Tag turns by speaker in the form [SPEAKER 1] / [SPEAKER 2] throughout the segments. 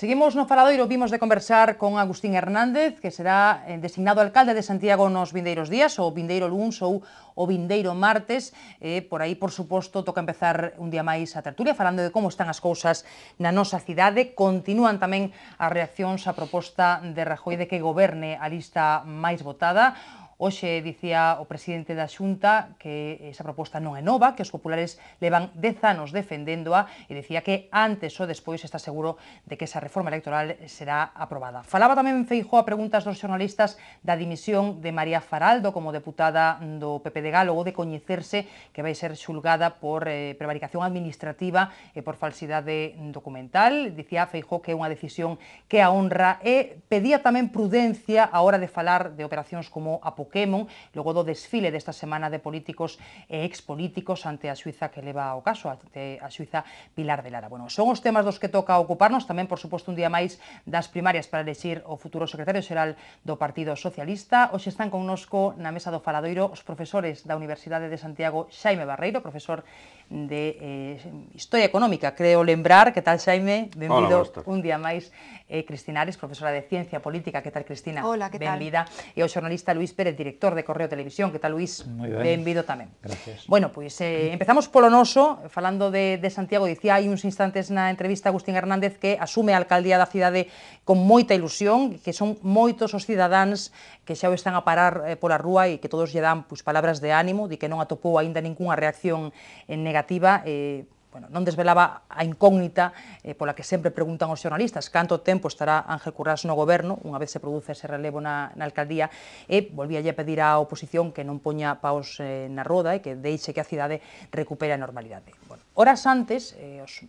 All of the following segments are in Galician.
[SPEAKER 1] Seguimos no Faladoiro, vimos de conversar con Agustín Hernández, que será eh, designado alcalde de Santiago nos vindeiros días, ou vindeiro luns ou o vindeiro martes. Eh, por aí, por suposto, toca empezar un día máis a tertulia falando de como están as cousas na nosa cidade. Continúan tamén as reaccións á proposta de Rajoy de que goberne a lista máis votada Hoxe dicía o presidente da Xunta que esa proposta non é nova, que os populares levan 10 anos defendéndoa e dicía que antes ou despois está seguro de que esa reforma electoral será aprobada. Falaba tamén Feijó a preguntas dos xornalistas da dimisión de María Faraldo como deputada do PP de Galo ou de coñecerse que vai ser xulgada por eh, prevaricación administrativa e por falsidade documental. Dicía Feijó que é unha decisión que a honra e pedía tamén prudencia a hora de falar de operacións como Apocalipsis Pokémon, logo do desfile desta semana de políticos e expolíticos ante a Suiza que leva o caso, ante a Suiza Pilar de Lara. Bueno, son os temas dos que toca ocuparnos, tamén, por suposto, un día máis das primarias para elegir o futuro secretario xeral do Partido Socialista. Hoxe están connosco na mesa do Faladoiro os profesores da Universidade de Santiago Xaime Barreiro, profesor de eh, Historia Económica, creo lembrar. Que tal, Xaime? Benvido Hola, un día máis. Eh, Cristina Ares, profesora de Ciencia Política. Que tal, Cristina? Hola, que tal? Benvida. E o xornalista Luis Pérez director de Correo Televisión. Que tal, Luis? Muy ben. Benvido tamén. Gracias. Bueno, pois eh, empezamos polo noso, falando de, de Santiago. Dicía hai uns instantes na entrevista Agustín Hernández que asume a alcaldía da cidade con moita ilusión, que son moitos os cidadáns que xa o están a parar eh, pola rúa e que todos lle dan pois, palabras de ánimo, de que non atopou aínda ningunha reacción en negativa. Eh, bueno, non desvelaba a incógnita eh, pola que sempre preguntan os xornalistas canto tempo estará Ángel Currás no goberno, unha vez se produce ese relevo na, na alcaldía, e volvíalle a pedir á oposición que non poña paus eh, na roda e que deixe que a cidade recupere a normalidade. Bueno, horas antes, eh, os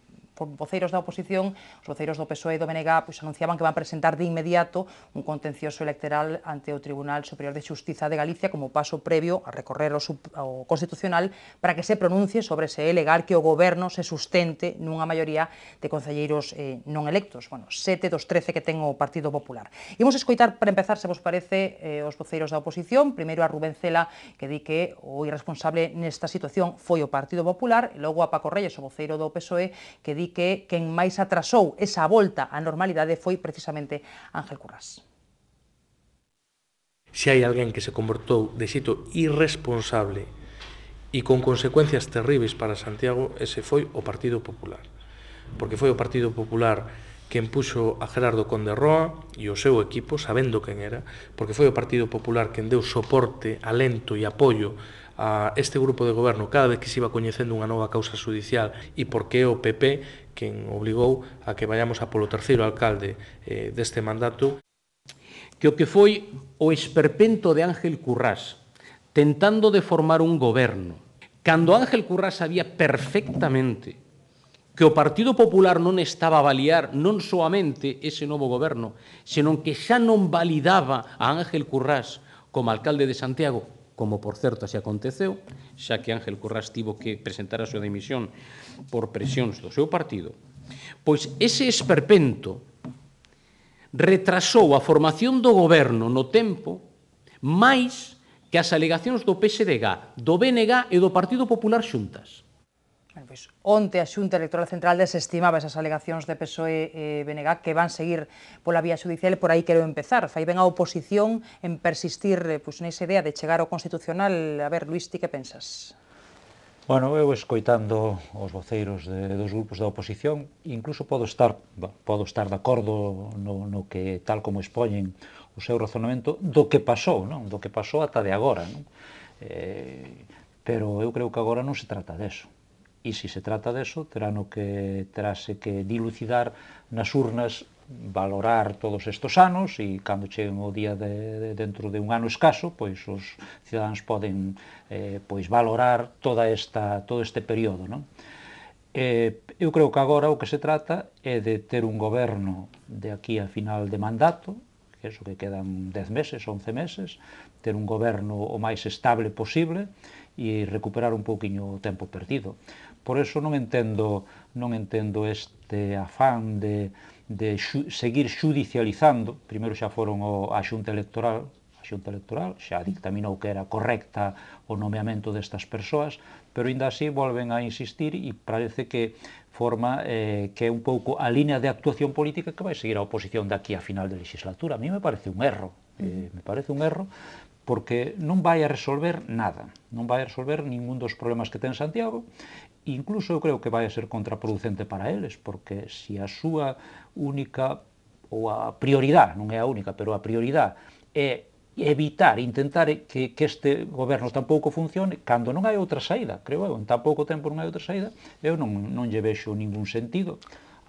[SPEAKER 1] voceiros da oposición, os voceiros do PSOE e do BNG, pois anunciaban que van presentar de inmediato un contencioso electoral ante o Tribunal Superior de Xustiza de Galicia como paso previo a recorrer o, sub, o Constitucional para que se pronuncie sobre se é legal que o goberno se sustente nunha maioría de concelleiros eh, non electos. Bueno, sete dos trece que ten o Partido Popular. Imos escoitar, para empezar, se vos parece, eh, os voceiros da oposición. Primeiro a Rubén Cela, que di que o irresponsable nesta situación foi o Partido Popular, e logo a Paco Reyes, o voceiro do PSOE, que di que quen máis atrasou esa volta á normalidade foi precisamente Ángel Currás.
[SPEAKER 2] Se hai alguén que se comportou de xito irresponsable e con consecuencias terribles para Santiago, ese foi o Partido Popular. Porque foi o Partido Popular que empuxo a Gerardo Conde Roa e o seu equipo, sabendo quen era, porque foi o Partido Popular que deu soporte, alento e apoio a este grupo de gobierno cada vez que se iba conociendo una nueva causa judicial ...y e por qué o PP quien obligó a que vayamos a polo terceiro alcalde eh, de este mandato. Que o que fue o esperpento de Ángel Currás tentando de formar un gobierno. Cuando Ángel Currás sabía perfectamente que o Partido Popular no estaba a no no solamente ese nuevo gobierno... ...sino que ya no validaba a Ángel Currás como alcalde de Santiago, como por certo se aconteceu, xa que Ángel Currás tivo que presentar a súa dimisión por presións do seu partido, pois ese esperpento retrasou a formación do goberno no tempo máis que as alegacións do PSDG, do BNG e do Partido Popular xuntas.
[SPEAKER 1] Bueno, pois onte a Xunta Electoral Central desestimaba esas alegacións de PSOE e eh, BNG que van seguir pola vía judicial por aí quero empezar. Fai ben a oposición en persistir pois, nesa idea de chegar ao Constitucional. A ver, Luís, ti que pensas?
[SPEAKER 2] Bueno, eu escoitando os voceiros de, dos grupos da oposición, incluso podo estar, podo estar de acordo no, no que tal como expoñen o seu razonamento do que pasou, non? do que pasou ata de agora. Non? Eh, pero eu creo que agora non se trata deso. E se se trata deso, o que terase que dilucidar nas urnas valorar todos estes anos e cando cheguen o día de, de dentro de un ano escaso, pois os cidadáns poden eh, pois valorar toda esta todo este período, non? Eh, eu creo que agora o que se trata é de ter un goberno de aquí a final de mandato, que é que quedan 10 meses, 11 meses, ter un goberno o máis estable posible e recuperar un pouquiño o tempo perdido. Por eso non entendo, non entendo este afán de, de xu, seguir judicializando. Primeiro xa foron o, a xunta electoral, a xunta electoral xa dictaminou que era correcta o nomeamento destas persoas, pero ainda así volven a insistir e parece que forma eh, que é un pouco a línea de actuación política que vai seguir a oposición daqui a final de legislatura. A mí me parece un erro, eh, me parece un erro porque non vai a resolver nada, non vai a resolver ningún dos problemas que ten Santiago incluso eu creo que vai a ser contraproducente para eles, porque se a súa única ou a prioridade, non é a única, pero a prioridade é evitar, intentar que, que este goberno tampouco funcione, cando non hai outra saída, creo eu, en tan pouco tempo non hai outra saída, eu non, non lle vexo ningún sentido,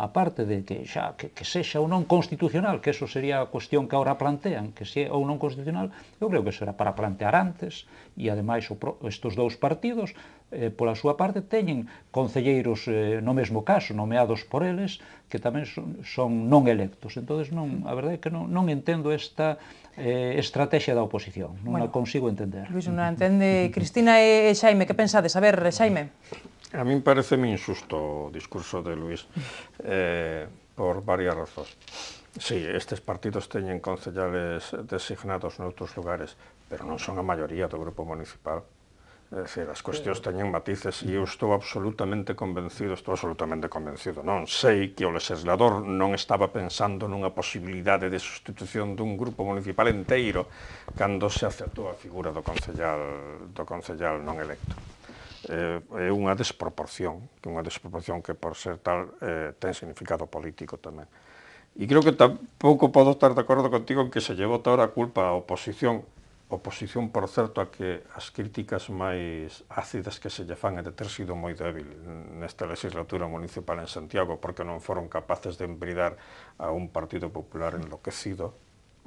[SPEAKER 2] aparte de que xa que, que sexa ou non constitucional, que eso sería a cuestión que agora plantean, que se é ou non constitucional, eu creo que será para plantear antes, e ademais o pro, estos dous partidos eh, pola súa parte teñen concelleiros eh, no mesmo caso, nomeados por eles, que tamén son, son non electos. Entonces non, a verdade é que non, non entendo esta eh, estrategia da oposición, non bueno, a consigo entender. Luis,
[SPEAKER 1] non a entende Cristina e Xaime, que pensades? A ver, Xaime.
[SPEAKER 3] A min parece mi insusto o discurso de Luis eh, por varias razóns. Sí, estes partidos teñen concellales designados noutros lugares, pero non son a maioría do grupo municipal. É dicir, as cuestións teñen matices e eu estou absolutamente convencido, estou absolutamente convencido, non sei que o legislador non estaba pensando nunha posibilidade de sustitución dun grupo municipal enteiro cando se aceptou a figura do concellal, do concellal non electo. Eh, é unha desproporción, que unha desproporción que por ser tal eh, ten significado político tamén. E creo que tampouco podo estar de acordo contigo en que se llevou toda a culpa á oposición oposición, por certo, a que as críticas máis ácidas que se lle fan é de ter sido moi débil nesta legislatura municipal en Santiago, porque non foron capaces de embridar a un Partido Popular enloquecido,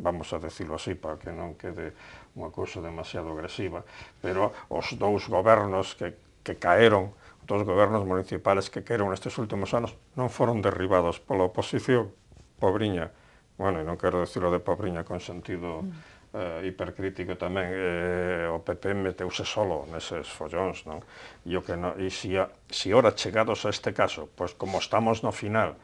[SPEAKER 3] vamos a decirlo así, para que non quede unha cousa demasiado agresiva, pero os dous gobernos que, que caeron, os dous gobernos municipales que caeron nestes últimos anos, non foron derribados pola oposición, pobriña, bueno, non quero decirlo de pobriña con sentido... Mm eh, hipercrítico tamén, eh, o PP meteuse solo neses follóns, non? E, o que no, e si, a, si ora chegados a este caso, pois como estamos no final,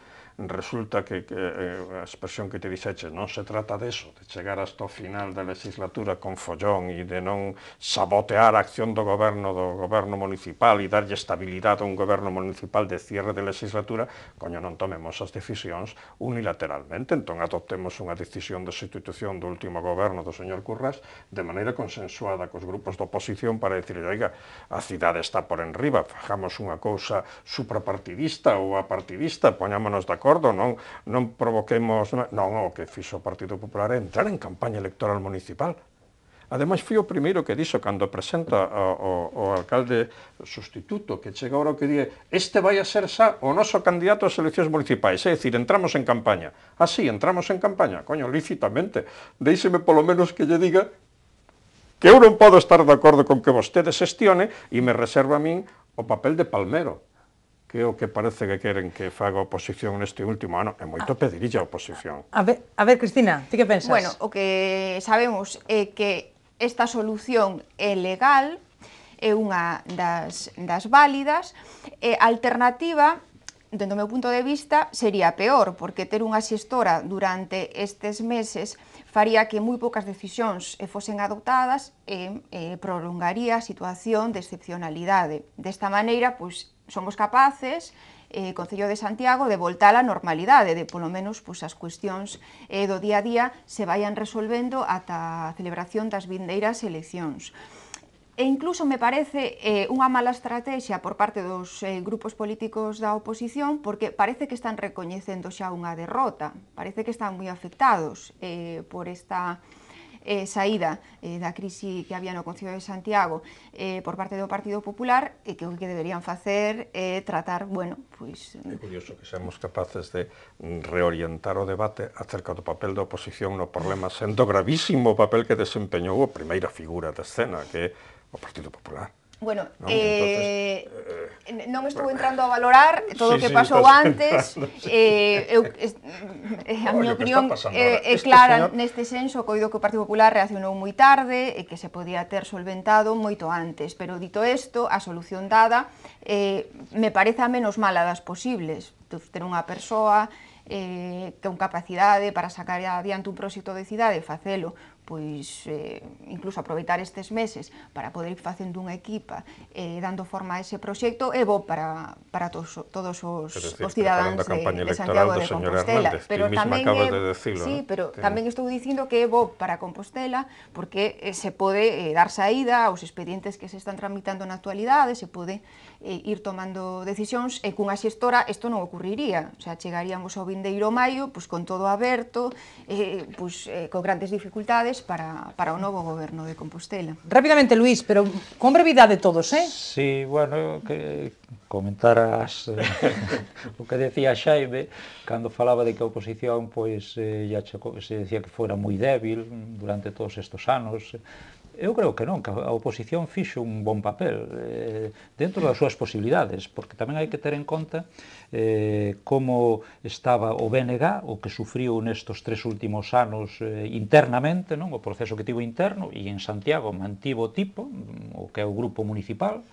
[SPEAKER 3] resulta que, que eh, a expresión que te dixeche non se trata deso, de chegar hasta o final da legislatura con follón e de non sabotear a acción do goberno do goberno municipal e darlle estabilidade a un goberno municipal de cierre de legislatura, coño, non tomemos as decisións unilateralmente, entón adoptemos unha decisión de substitución do último goberno do señor Curras de maneira consensuada cos grupos de oposición para decir, oiga, a cidade está por enriba, fajamos unha cousa suprapartidista ou apartidista, poñámonos de acordo acordo, non, non provoquemos... Non, o que fixo o Partido Popular é entrar en campaña electoral municipal. Ademais, foi o primeiro que dixo cando presenta o, o, o alcalde sustituto, que chega ahora que dixe este vai a ser xa o noso candidato ás eleccións municipais, é dicir, entramos en campaña. Así, ah, entramos en campaña, coño, lícitamente. Deixeme polo menos que lle diga que eu non podo estar de acordo con que vostede xestione e me reserva a min o papel de palmero que o que parece que queren que faga a oposición neste último ano é moito ah. pedirilla a oposición.
[SPEAKER 1] A ver, a ver Cristina, ti que pensas? Bueno, o
[SPEAKER 4] que sabemos é que esta solución é legal, é unha das, das válidas, e alternativa dentro do meu punto de vista, sería peor, porque ter unha xestora durante estes meses faría que moi poucas decisións fosen adoptadas e, e prolongaría a situación de excepcionalidade. Desta maneira, pois, somos capaces eh, Concello de Santiago de voltar á normalidade, de polo menos pois, as cuestións eh, do día a día se vayan resolvendo ata a celebración das vindeiras eleccións. E incluso me parece eh, unha mala estrategia por parte dos eh, grupos políticos da oposición porque parece que están recoñecendo xa unha derrota, parece que están moi afectados eh, por esta eh, saída eh, da crise que había no Concello de Santiago eh, por parte do Partido Popular e que o que deberían facer é eh, tratar, bueno,
[SPEAKER 3] pois... Pues, é curioso que seamos capaces de reorientar o debate acerca do papel da oposición no problema, sendo gravísimo o papel que desempeñou a primeira figura da escena, que é o Partido
[SPEAKER 4] Popular. Bueno, ¿no? eh, entonces, eh, non estou eh, entrando a valorar todo o sí, que sí, pasou antes. Eh, eu, es, eh, a miña opinión é eh, é eh, clara señor... neste senso, coido que o Partido Popular reaccionou moi tarde e que se podía ter solventado moito antes. Pero dito isto, a solución dada eh, me parece a menos mala das posibles. Ter unha persoa eh, con capacidade para sacar adiante un proxecto de cidade, facelo pois eh, incluso aproveitar estes meses para poder ir facendo unha equipa e eh, dando forma a ese proxecto é bo para, para tos, todos os, decir, os cidadáns de, de Santiago de Compostela. Hernández, pero tamén é, de decilo, sí, pero que... tamén estou dicindo que é bo para Compostela porque eh, se pode eh, dar saída aos expedientes que se están tramitando na actualidade, se pode eh, ir tomando decisións e cunha xestora isto non ocurriría. O sea, chegaríamos ao vindeiro maio pois, con todo aberto, eh, pois, eh, con grandes dificultades novidades para, para o novo goberno de Compostela.
[SPEAKER 1] Rápidamente, Luís, pero con brevidade todos, eh?
[SPEAKER 2] Sí, bueno, que comentaras eh, o que decía Xaime cando falaba de que a oposición pois eh, ya se decía que fora moi débil durante todos estes anos, eh, Eu creo que non, que a oposición fixo un bon papel eh, dentro das súas posibilidades, porque tamén hai que ter en conta eh, como estaba o BNG, o que sufriu nestos tres últimos anos eh, internamente, non o proceso que tivo interno, e en Santiago mantivo o tipo, o que é o grupo municipal,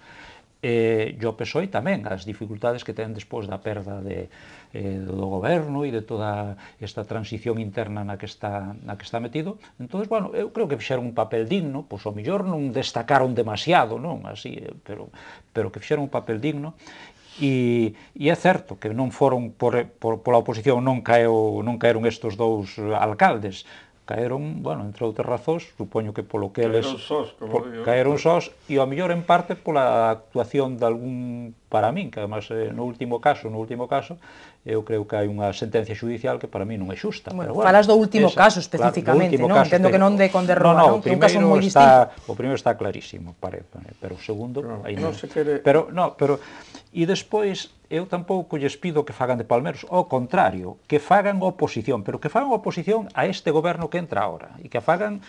[SPEAKER 2] eh, e o PSOE tamén as dificultades que ten despois da perda de, eh, do goberno e de toda esta transición interna na que está, na que está metido. Entón, bueno, eu creo que fixeron un papel digno, pois o mellor non destacaron demasiado, non, así, eh, pero, pero que fixeron un papel digno E, e é certo que non foron por, por, a oposición non caeu non caeron estes dous alcaldes, caeron, bueno, entre outras razóns, supoño que polo que eles... Caeron sós,
[SPEAKER 3] como por, digo. Caeron
[SPEAKER 2] sós, e ao mellor en parte pola actuación de algún para min, que además eh, no último caso, no último caso, eu creo que hai unha sentencia judicial que para mí non é xusta. Bueno, pero bueno falas do último esa, caso especificamente, claro, non? Caso, Entendo que non de derroba, no, no, non? Que un caso moi está, distinto. O primeiro está clarísimo, pare, eh, pero o segundo... aí non, non se quere... Pero, no, pero... E despois, eu tampouco lles pido que fagan de palmeros, ao contrario, que fagan oposición, pero que fagan oposición a este goberno que entra ahora, e que fagan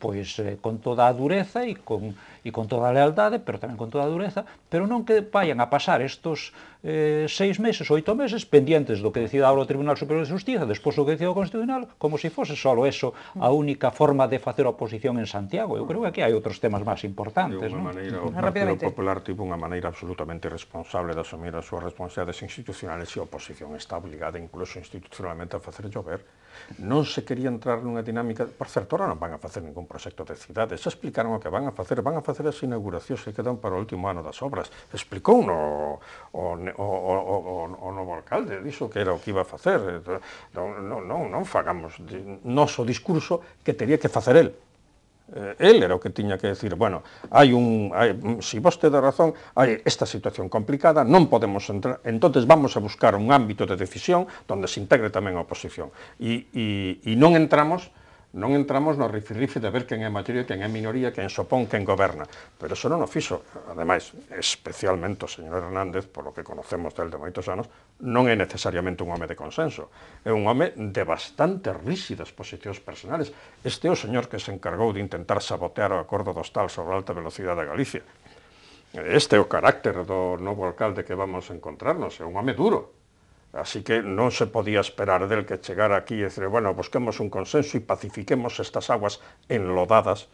[SPEAKER 2] pois con toda a dureza e con, e con toda a lealdade, pero tamén con toda a dureza, pero non que vayan a pasar estos eh, seis meses, oito meses, pendientes do que decida ahora o Tribunal Superior de Justiza, despois do que decida o Constitucional, como se si fose só eso a única forma de facer oposición en Santiago. Eu creo que aquí hai outros temas máis importantes. De unha maneira, ¿no? o Partido
[SPEAKER 3] Popular tivo unha maneira absolutamente responsable de asumir a súa responsabilidade responsabilidades institucionales e a oposición está obligada incluso institucionalmente a facer llover, non se quería entrar nunha dinámica, por certo, ora non van a facer ningún proxecto de cidades. Se explicaron o que van a facer, van a facer as inauguracións que quedan para o último ano das obras, explicou no, o, o, o, o, o novo alcalde, dixo que era o que iba a facer, non, non, non, non fagamos, noso discurso que teria que facer el, Eh, él era o que tiña que decir, bueno, hai un, hai, mm, si vos te da razón, hai esta situación complicada, non podemos entrar, entonces vamos a buscar un ámbito de decisión onde se integre tamén a oposición. E, e, e non entramos Non entramos no rifirrife de ver quen é maioría, quen é minoría, quen sopón, quen goberna. Pero eso non o fixo. Ademais, especialmente o señor Hernández, polo que conocemos del de moitos anos, non é necesariamente un home de consenso. É un home de bastante rígidas posicións personales. Este é o señor que se encargou de intentar sabotear o acordo do hostal sobre a alta velocidade de Galicia. Este é o carácter do novo alcalde que vamos encontrarnos, é un home duro, Así que no se podía esperar del que llegara aquí y decir, bueno, busquemos un consenso y pacifiquemos estas aguas enlodadas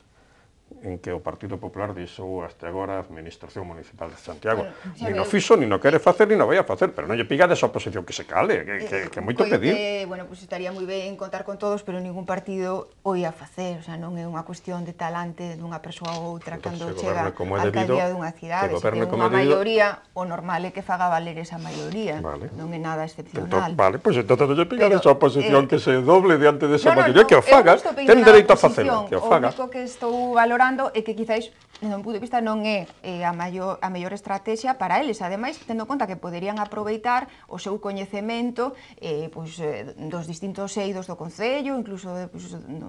[SPEAKER 3] en que o Partido Popular dixou hasta agora a Administración Municipal de Santiago. ni no fixo, ni no quere facer, ni no vai a facer, pero non lle piga desa oposición que se cale, que, que, que moito eh, pedir. Que, pois,
[SPEAKER 4] eh, bueno, pues estaría moi ben contar con todos, pero ningún partido o ia facer, o sea, non é unha cuestión de talante dunha persoa ou outra Entonces, cando chega a alcaldía dunha cidade, se ten unha maioría, o normal é que faga valer esa maioría, vale. non é nada excepcional. Entón,
[SPEAKER 3] vale, pois pues, entón lle piga desa oposición eh, que se doble diante desa no, maioría, no, no, que o faga, ten dereito a facelo, que o faga. O único
[SPEAKER 4] que estou valorando valorando e que quizáis, desde un punto de vista, non é eh, a, maior, a mellor estrategia para eles. Ademais, tendo conta que poderían aproveitar o seu coñecemento eh, pois, eh, dos distintos eidos do Concello, incluso de, eh, pois, no,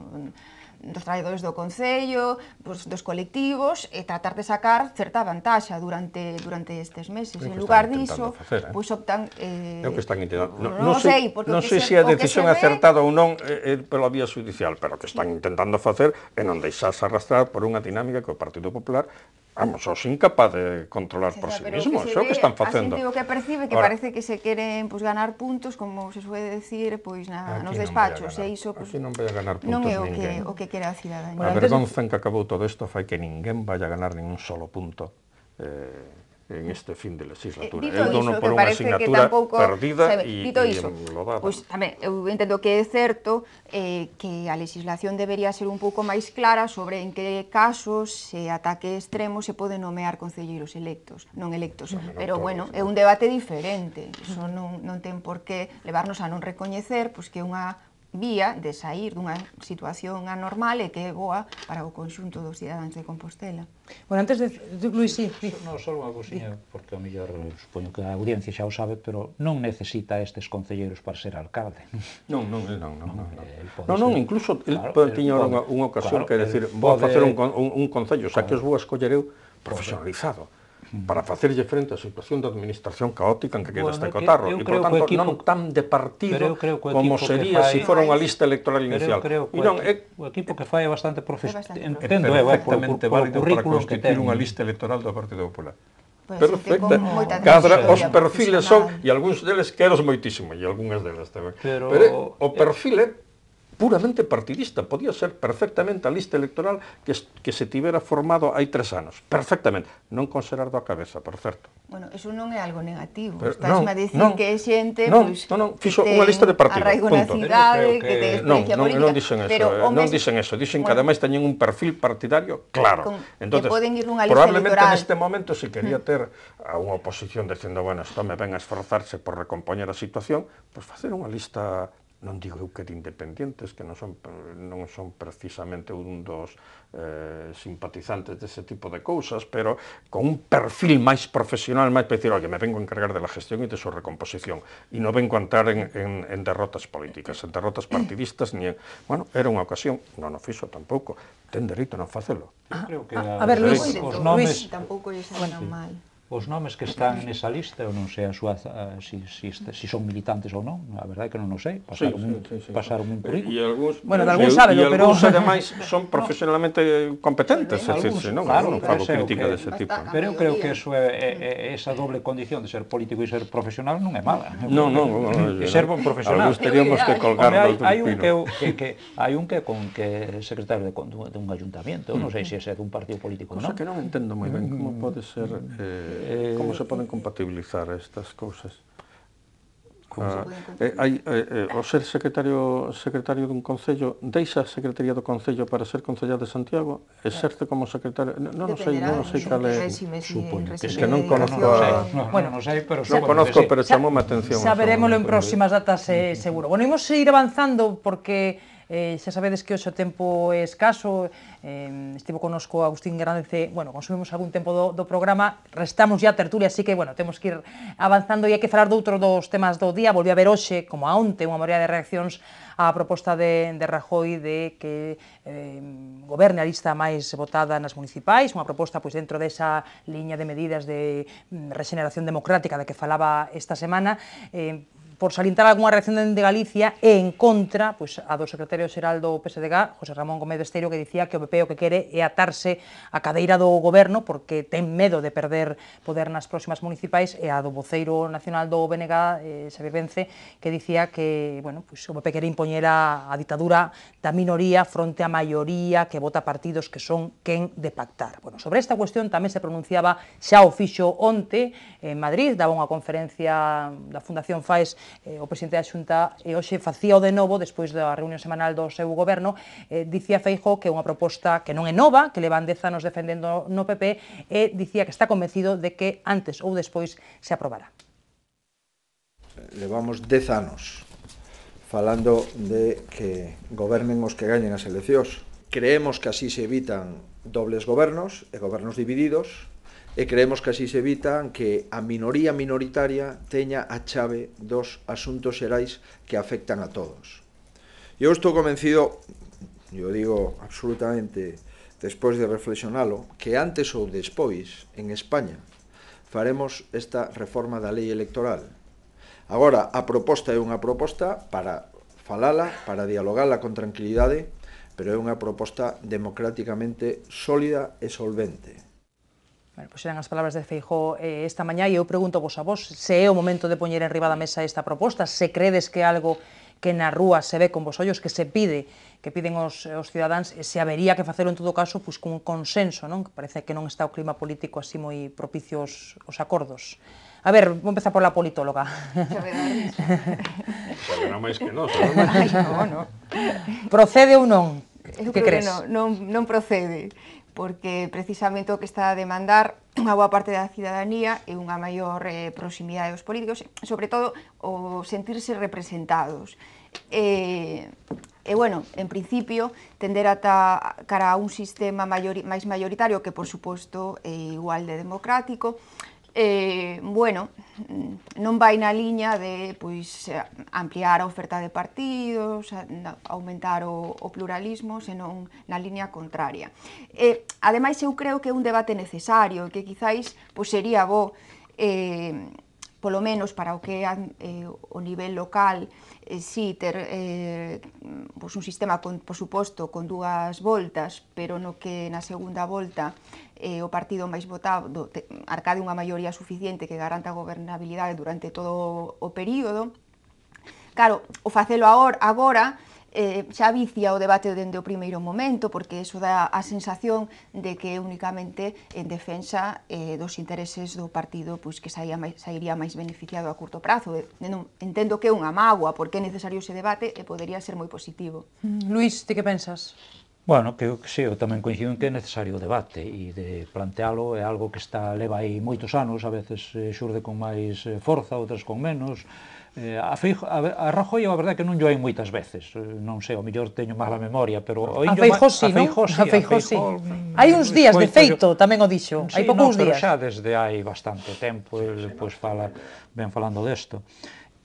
[SPEAKER 4] dos traidores do Concello, pues, dos colectivos, e tratar de sacar certa vantaxe durante durante estes meses. En lugar diso, facer, eh? pois optan... Eh, é o que
[SPEAKER 3] están intentando. Non, non, sei, porque non sei se, se a decisión ve... acertada ou non é, é pela vía judicial, pero o que están intentando facer é non deixarse arrastrar por unha dinámica que o Partido Popular Vamos, os incapaz de controlar por sí mismo, é ¿eh? o que están facendo. A xente
[SPEAKER 4] que percibe que Ahora, parece que se queren pues, ganar puntos, como se suele decir, pois na, nos despachos, e iso pues, aquí
[SPEAKER 3] non vai a ganar puntos non é o que, o que quere a cidadanía. a vergonza en que acabou todo isto fai que ninguén vai a ganar ningún solo punto. Eh, en este fin de legislatura. Eh, eu dono por unha asignatura tampouco, perdida e, iso. englobada. Pois,
[SPEAKER 4] tamén, eu entendo que é certo eh, que a legislación debería ser un pouco máis clara sobre en que casos se ataque extremo se pode nomear concelleiros electos, non electos. Bueno, Pero todos, bueno, é un debate diferente. Iso non, non ten por que levarnos a non recoñecer pois, que unha vía de sair dunha situación anormal e que é boa para o conxunto dos cidadáns de Compostela. Bueno, antes de... de Luis, sí. Non, só unha
[SPEAKER 2] cousinha, porque a mellor supoño que a audiencia xa o sabe, pero non necesita estes concelleiros para ser alcalde. Non, non, non, non. Non, non, non, non incluso el claro, tiña unha, unha ocasión claro, que decir, vou facer un,
[SPEAKER 3] un, un concello, xa que os vou escoller eu profesionalizado. Poder para facerlle frente á situación da administración caótica en que queda bueno, este cotarro. e, por tanto, equipo, non tan de partido como sería se si fora unha lista electoral inicial. creo e non,
[SPEAKER 2] é, o equipo que fai é bastante profesional. Entendo, é perfectamente válido para constituir unha lista
[SPEAKER 3] electoral do Partido Popular. Pues pois, Perfecta. Cadra, os perfiles son, e algúns deles queros moitísimo, e algúns delas tamén. Pero, Pero eh, o eh, perfil é puramente partidista, podía ser perfectamente a lista electoral que, que se tivera formado hai tres anos, perfectamente, non con Serardo a cabeza, por certo.
[SPEAKER 4] Bueno, eso non é algo negativo, Pero, estás non, a dicir non, que é xente non, pois, non, non, fixo unha lista de partido, arraigo punto. na cidade, que, que ten non, non, política. Eh. Non dicen eso, Pero, eh, non dicen eso, dicen bueno, que ademais
[SPEAKER 3] teñen un perfil partidario claro. Con, Entonces, que poden ir unha lista probablemente electoral. neste momento se quería ter a unha oposición dicendo, bueno, isto me ven a esforzarse por recompoñer a situación, pois pues facer unha lista non digo eu que de independentes, que non son, non son precisamente un dos eh, simpatizantes dese tipo de cousas, pero con un perfil máis profesional, máis para decir, que me vengo a encargar de la gestión e de súa recomposición, e non vengo a entrar en, en, en derrotas políticas, en derrotas partidistas, ni en, bueno, era unha ocasión, non o fixo tampouco, ten dereito a non facelo.
[SPEAKER 4] Ah, creo que a, ah,
[SPEAKER 2] a, a ver, Luis, os nomes... Luis, tampouco lle xa sí. mal os nomes que están nesa lista, eu non sei a súa, a, si, si, si son militantes ou non, a verdade é que non o sei, pasaron, sí, sí, sí, sí. pasaron un currículo. Eh, e algúns, bueno, de sabe, pero... algúns, ademais, son
[SPEAKER 3] profesionalmente competentes, é dicir, se non, claro, non fago crítica que, dese tipo. Pero
[SPEAKER 2] eu creo que eso é, é, é, esa doble condición de ser político e ser profesional non é mala. Non, non, non, non ser bon profesional. Algúns teríamos que colgar Home, hai, hai un que, que, que, hai un que con que secretario de, de dun ayuntamiento, non sei mm. se é dun partido político ou non. Cosa que
[SPEAKER 3] non entendo moi ben como mm. pode ser eh, Eh, Como se poden compatibilizar estas cousas? Como ah, eh, hai, eh, eh, o ser secretario secretario dun concello deixa a secretaría do concello para ser concellado de Santiago exerce como secretario non, no sei non sei cal é que, que non conozco a... bueno, non sei pero non conozco pero chamou a atención saberemoslo en próximas
[SPEAKER 1] datas eh, seguro bueno, imos seguir avanzando porque Eh, xa sabedes que hoxe o tempo é escaso, eh, estivo conosco Agustín Grandece, bueno, consumimos algún tempo do, do programa, restamos ya tertulia, así que, bueno, temos que ir avanzando e hai que falar doutro dos temas do día, volví a ver hoxe, como a onte, unha morea de reaccións á proposta de, de Rajoy de que eh, goberne a lista máis votada nas municipais, unha proposta pois dentro desa liña de medidas de mm, regeneración democrática da que falaba esta semana, eh, por salientar algunha reacción de Galicia e en contra pois, a do secretario xeral do PSDG, José Ramón Gómez Esteiro, que dicía que o PP o que quere é atarse a cadeira do goberno porque ten medo de perder poder nas próximas municipais e a do voceiro nacional do BNG, eh, Xavier Vence, que dicía que bueno, pois, o PP quere impoñer a, a ditadura da minoría fronte á maioría que vota partidos que son quen de pactar. Bueno, sobre esta cuestión tamén se pronunciaba xa o fixo onte en Madrid, daba unha conferencia da Fundación FAES eh, o presidente da Xunta e eh, hoxe facía o de novo despois da reunión semanal do seu goberno, eh, dicía Feijo que unha proposta que non é nova, que levan 10 anos defendendo no PP e dicía que está convencido de que antes ou despois se aprobará.
[SPEAKER 3] Eh, levamos 10 anos falando de que gobernen os que gañen as eleccións. Creemos que así se evitan dobles gobernos e gobernos divididos e creemos que así se evitan que a minoría minoritaria teña a chave dos asuntos xerais que afectan a todos. Eu estou convencido, eu digo absolutamente despois de reflexionalo, que antes ou despois, en España, faremos esta reforma da lei electoral. Agora, a proposta é unha proposta para falala, para dialogala con tranquilidade, pero é unha proposta democráticamente sólida e solvente
[SPEAKER 1] Bueno, pois eran as palabras de Feijó eh, esta mañá e eu pregunto vos a vos se é o momento de poñer en riba da mesa esta proposta, se credes que algo que na rúa se ve con vos ollos, que se pide, que piden os, os cidadáns, se habería que facelo en todo caso pois, con consenso, non? que parece que non está o clima político así moi propicio os, os acordos. A ver, vou empezar pola politóloga. Saberá máis que nós. máis non, non. Procede ou non?
[SPEAKER 4] Eu que crees? Que non, non, non procede porque precisamente o que está a demandar unha boa parte da cidadanía e unha maior eh, proximidade aos políticos, sobre todo o sentirse representados. E, e bueno, en principio, tender ata cara a un sistema maior, máis maioritario que, por suposto, é igual de democrático, eh, bueno, non vai na liña de pois, ampliar a oferta de partidos, aumentar o, o pluralismo, senón na liña contraria. Eh, ademais, eu creo que é un debate necesario, que quizáis pois, sería bo, eh, polo menos para o que é eh, o nivel local, eh, si sí, ter eh, pues un sistema, con, por suposto, con dúas voltas, pero no que na segunda volta eh, o partido máis votado te, arcade unha maioría suficiente que garanta a gobernabilidade durante todo o período. Claro, o facelo agora, agora eh, xa vicia o debate dende o primeiro momento, porque iso dá a sensación de que únicamente en defensa eh, dos intereses do partido pois, que saía máis, sairía máis beneficiado a curto prazo. E non, entendo que é unha mágoa, porque é necesario ese debate e podería ser moi positivo. Mm, Luís, ti que pensas?
[SPEAKER 2] Bueno, que, que sí, eu tamén coincido en que é necesario o debate e de plantealo é algo que está leva aí moitos anos, a veces eh, xurde con máis eh, forza, outras con menos, Eh, a, Feijo, a, a Rajoy a verdade que non lle hai moitas veces, eh, non sei, o mellor teño mala memoria, pero o a Feijó, sí, non? A Feijóo si. Hai uns días de feito,
[SPEAKER 1] tamén o dixo, sí, hai poucos no, días. Pero
[SPEAKER 2] xa desde hai bastante tempo, el pois pues, fala ben falando desto.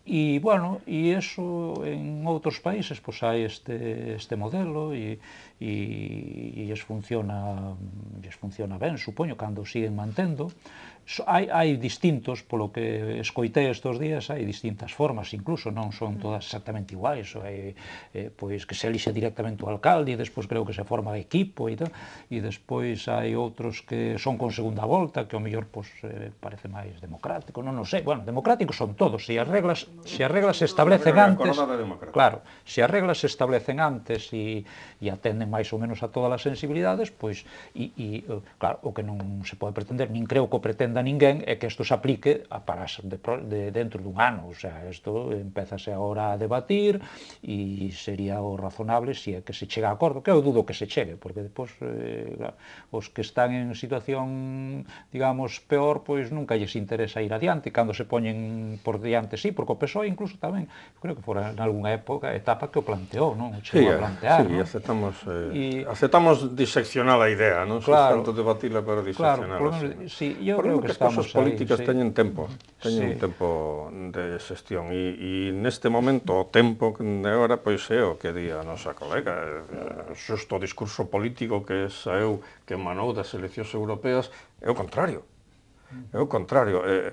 [SPEAKER 2] E, bueno, e eso en outros países pois hai este, este modelo e, e, e es funciona, es funciona ben, supoño, cando siguen mantendo hai, hai distintos, polo que escoitei estes días, hai distintas formas, incluso non son mm. todas exactamente iguais, hai, eh, pois que se elixe directamente o alcalde e despois creo que se forma equipo e tal, e despois hai outros que son con segunda volta, que o mellor pois, eh, parece máis democrático, non, o sei, bueno, democráticos son todos, se as reglas se as reglas se establecen antes, claro, se as reglas se establecen antes e, e atenden máis ou menos a todas as sensibilidades, pois, e, e claro, o que non se pode pretender, nin creo que o pretenda a ninguén é que isto se aplique a para de, de dentro dun ano, o sea, isto empezase agora a debatir e sería o razonable se é que se chega a acordo, que eu dudo que se chegue, porque depois eh, os que están en situación, digamos, peor, pois nunca lles interesa ir adiante, cando se poñen por diante, sí, porque o PSOE incluso tamén, creo que fora en algunha época, etapa que o planteou, non? O chegou sí, a eh, plantear, sí, non? aceptamos, eh, y...
[SPEAKER 3] aceptamos diseccionar a idea, non? Claro, tanto debatirla para diseccionar. Claro, por menos,
[SPEAKER 2] sí, yo creo que que as cousas políticas sí. teñen tempo, teñen sí.
[SPEAKER 3] tempo de xestión e, e neste momento o tempo de agora pois é o que di a nosa colega, eh, xusto o discurso político que saeu que emanou das eleccións europeas é o contrario. É o contrario, é, eh,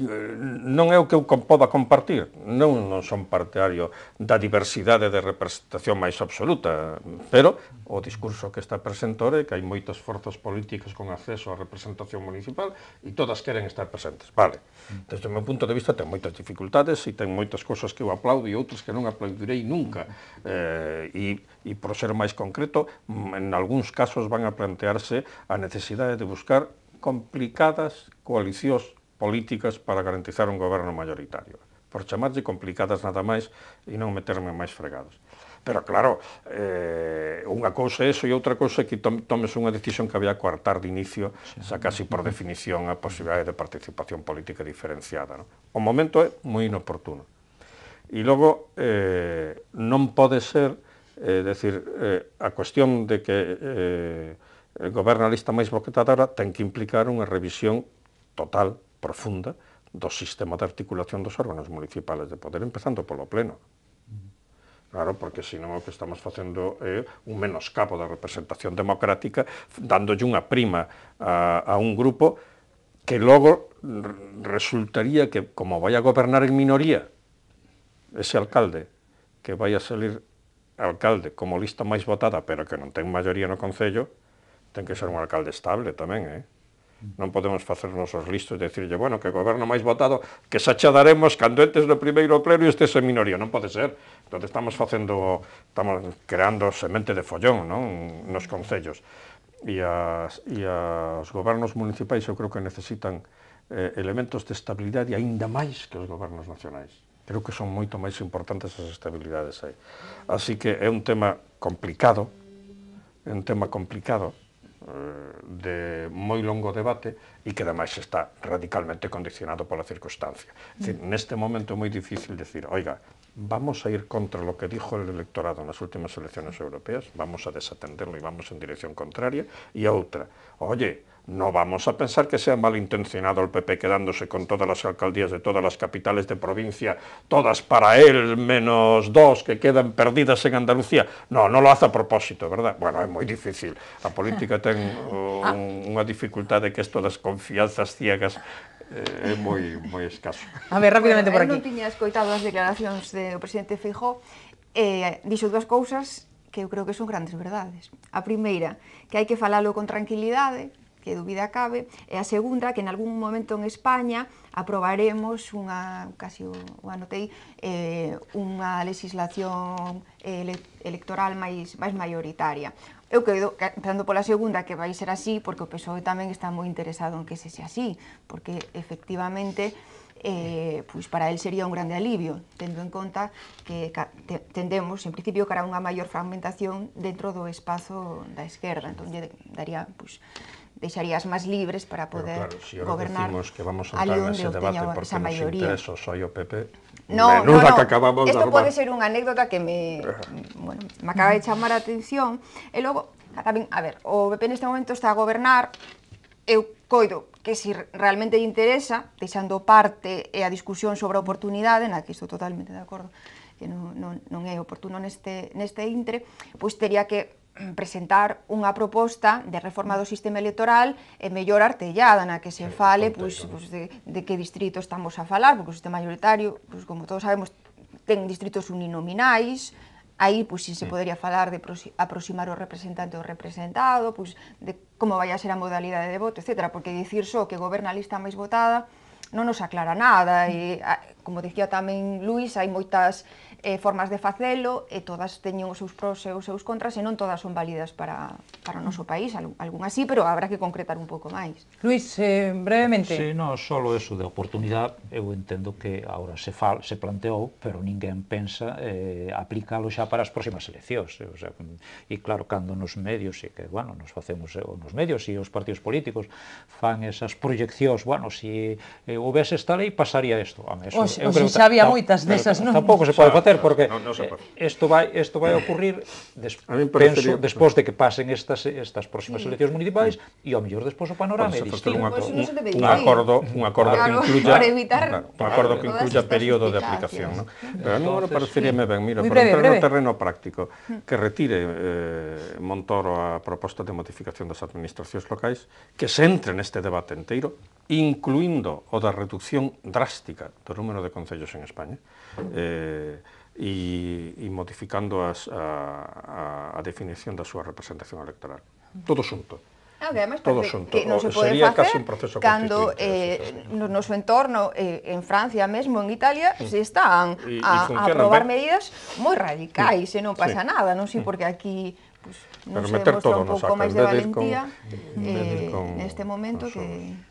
[SPEAKER 3] non é o que eu poda compartir, non, non son partidario da diversidade de representación máis absoluta, pero o discurso que está presentor é que hai moitas forzas políticas con acceso á representación municipal e todas queren estar presentes, vale. Desde o meu punto de vista ten moitas dificultades e ten moitas cousas que eu aplaudo e outras que non aplaudirei nunca, eh, e, e por ser máis concreto, en algúns casos van a plantearse a necesidade de buscar complicadas coalicións políticas para garantizar un goberno mayoritario. Por chamarlle complicadas nada máis e non meterme máis fregados. Pero claro, eh, unha cousa é eso e outra cousa é que tomes unha decisión que había coartar de inicio, xa casi por definición a posibilidade de participación política diferenciada. Non? O momento é moi inoportuno. E logo, eh, non pode ser, eh, decir, eh, a cuestión de que eh, goberna a lista máis boquetadora ten que implicar unha revisión total profunda do sistema de articulación dos órganos municipales de poder, empezando polo pleno. Claro, porque senón o que estamos facendo é un menoscapo da representación democrática, dándolle unha prima a, a un grupo que logo resultaría que, como vai a gobernar en minoría, ese alcalde que vai a salir alcalde como lista máis votada, pero que non ten maioría no Concello, ten que ser un alcalde estable tamén, eh? Non podemos facernos os listos e dicirlle, bueno, que o goberno máis votado, que xa xa daremos cando entes no primeiro pleno e estes en minoría. Non pode ser. Entón estamos facendo, estamos creando semente de follón non? nos concellos. E, as, e os gobernos municipais eu creo que necesitan eh, elementos de estabilidade aínda máis que os gobernos nacionais. Creo que son moito máis importantes as estabilidades aí. Así que é un tema complicado, é un tema complicado, Eh, de moi longo debate e que ademais está radicalmente condicionado pola circunstancia. É neste momento é moi difícil decir, oiga, vamos a ir contra lo que dijo el electorado en las últimas elecciones europeas, vamos a desatenderlo y vamos en dirección contraria, y otra, oye, no vamos a pensar que sea malintencionado el PP quedándose con todas las alcaldías de todas las capitales de provincia, todas para él, menos dos que quedan perdidas en Andalucía. No, no lo hace a propósito, ¿verdad? Bueno, es muy difícil. La política tiene ah. una dificultad de que esto, las confianzas ciegas Eh, é moi moi escaso. A
[SPEAKER 1] ver, rapidamente bueno, por aquí.
[SPEAKER 4] Non tiña escoitado as declaracións do de presidente Feijó, eh, dixo dúas cousas que eu creo que son grandes verdades. A primeira, que hai que falalo con tranquilidade, que dúbida cabe, e a segunda, que en algún momento en España aprobaremos unha, casi o, o anotei, eh, unha legislación ele, electoral máis, máis maioritaria. Eu quedo empezando pola segunda, que vai ser así, porque o PSOE tamén está moi interesado en que se sea así, porque efectivamente eh, pois para el sería un grande alivio, tendo en conta que tendemos, en principio, cara a unha maior fragmentación dentro do espazo da esquerda, entón lle daría pois, deixarías máis libres para poder Pero claro, si gobernar. decimos que vamos a entrar nese debate porque nos maioría.
[SPEAKER 3] interesa o soy o PP, no, menuda no, no. que acabamos Esto de pode ser
[SPEAKER 4] unha anécdota que me, bueno, me acaba de chamar a atención. E logo, tamén, a ver, o PP neste momento está a gobernar, eu coido que si realmente lle interesa, deixando parte e a discusión sobre a oportunidade, na que estou totalmente de acordo, que non, non, non é oportuno neste, neste intre, pois teria que Mm, presentar unha proposta de reforma do sistema electoral e mellor artellada na que se fale pois, pois de, de que distrito estamos a falar, porque o sistema mayoritario, pois, como todos sabemos, ten distritos uninominais, aí pois se podría falar de aproximar o representante ao representado, pois de como vai a ser a modalidade de voto, etc, porque dicir só que goberna a lista máis votada non nos aclara nada mm. e como dicía tamén Luis, hai moitas eh, formas de facelo, e todas teñen os seus pros e os seus contras, e non todas son válidas para, para o noso país, algún así, pero habrá que concretar un pouco máis. Luís, eh, brevemente.
[SPEAKER 2] Sí, non, só eso de oportunidade, eu entendo que agora se, fal, se planteou, pero ninguén pensa eh, aplicalo xa para as próximas eleccións. Eh, o sea, e claro, cando nos medios, e que, bueno, nos facemos eh, nos medios e os partidos políticos fan esas proyeccións, bueno, se si, eh, houvese esta lei pasaría isto. A meso, o, eu o creo, se xa había moitas desas, non? Tampouco se pode facer facer porque no, no isto eh, vai isto vai ocurrir des, penso despois de que pasen estas estas próximas eleccións municipais e ao mellor despois o panorama é distinto. Un, ac un, un acordo, un acordo claro, que incluya evitar, claro, un acordo que incluya período
[SPEAKER 3] de aplicación, ¿no? Pero a mí parecería sí. ben, mira, breve, por entrar no terreno práctico, que retire eh, Montoro a proposta de modificación das administracións locais, que se entre neste debate enteiro, incluindo o da reducción drástica do número de concellos en España. Eh, e, e modificando as, a, a, a definición da súa representación electoral. Todo xunto.
[SPEAKER 4] Ah, que todo xunto. Que non se pode Sería facer casi un proceso cando eh, no noso entorno, eh, en Francia mesmo, en Italia, sí. se están a, y, a aprobar medidas moi radicais, mm. sí. e non pasa sí. nada, non sei, sí, mm. porque aquí pues, nos Pero meter todo un pouco máis de valentía con, eh, con, neste momento con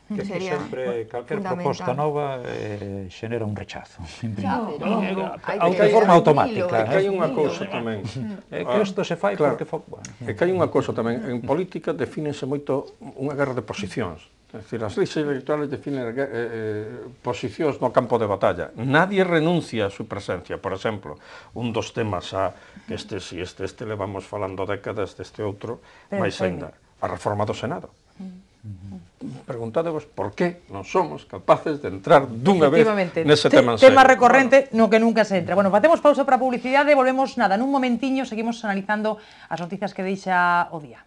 [SPEAKER 4] que, que sería sempre calquer proposta
[SPEAKER 2] nova eh, xenera un rechazo. Claro, no, no, no, de forma automática. ¿eh? É que hai unha cousa tamén. É que isto se fai claro, porque...
[SPEAKER 3] Bueno. É que hai unha cousa tamén. En política definense moito unha guerra de posicións. É dicir, as leis electorales definen eh, eh posicións no campo de batalla. Nadie renuncia a súa presencia. Por exemplo, un dos temas a que este si este este levamos falando décadas deste outro, máis ainda, a reforma do Senado. Mm. Preguntadevos por que non somos capaces de entrar dunha vez nese tema en Tema
[SPEAKER 1] recorrente bueno. no que nunca se entra. Bueno, facemos pausa para publicidade, volvemos nada, nun momentiño seguimos analizando as noticias que deixa o día.